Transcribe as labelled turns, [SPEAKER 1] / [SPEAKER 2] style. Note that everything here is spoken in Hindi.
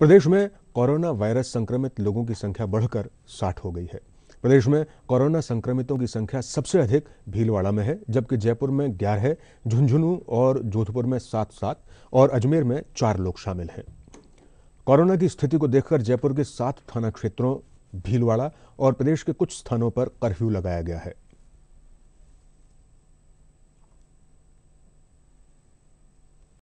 [SPEAKER 1] प्रदेश में कोरोना वायरस संक्रमित लोगों की संख्या बढ़कर साठ हो गई है प्रदेश में कोरोना संक्रमितों की संख्या सबसे अधिक भीलवाड़ा में है जबकि जयपुर में ग्यारह झुंझुनू और जोधपुर में सात सात और अजमेर में चार लोग शामिल हैं कोरोना की स्थिति को देखकर जयपुर के सात थाना क्षेत्रों भीलवाड़ा और प्रदेश के कुछ स्थानों पर कर्फ्यू लगाया गया है